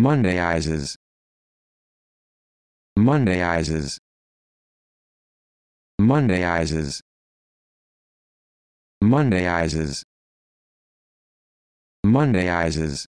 Mondayizes. Mondayizes. Mondayizes. Mondayizes. Mondayizes.